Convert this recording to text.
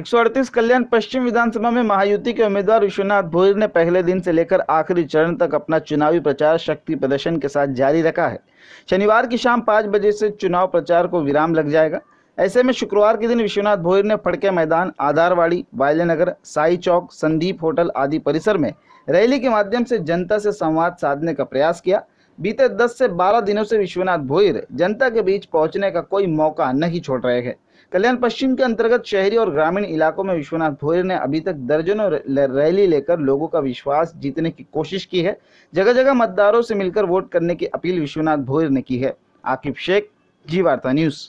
138 कल्याण पश्चिम विधानसभा में महायुति के उम्मीदवार विश्वनाथ भोईर ने पहले दिन से लेकर आखिरी चरण तक अपना चुनावी प्रचार शक्ति प्रदर्शन के साथ जारी रखा है शनिवार की शाम पाँच बजे से चुनाव प्रचार को विराम लग जाएगा ऐसे में शुक्रवार के दिन विश्वनाथ भोईर ने फड़के मैदान आधारवाड़ी नगर साई चौक संदीप होटल आदि परिसर में रैली के माध्यम से जनता से संवाद साधने का प्रयास किया बीते 10 से 12 दिनों से विश्वनाथ भोईर जनता के बीच पहुंचने का कोई मौका नहीं छोड़ रहे हैं कल्याण पश्चिम के अंतर्गत शहरी और ग्रामीण इलाकों में विश्वनाथ भोईर ने अभी तक दर्जनों रैली लेकर लोगों का विश्वास जीतने की कोशिश की है जगह जगह मतदारों से मिलकर वोट करने की अपील विश्वनाथ भोईर ने की है आकिब शेख जी वार्ता न्यूज़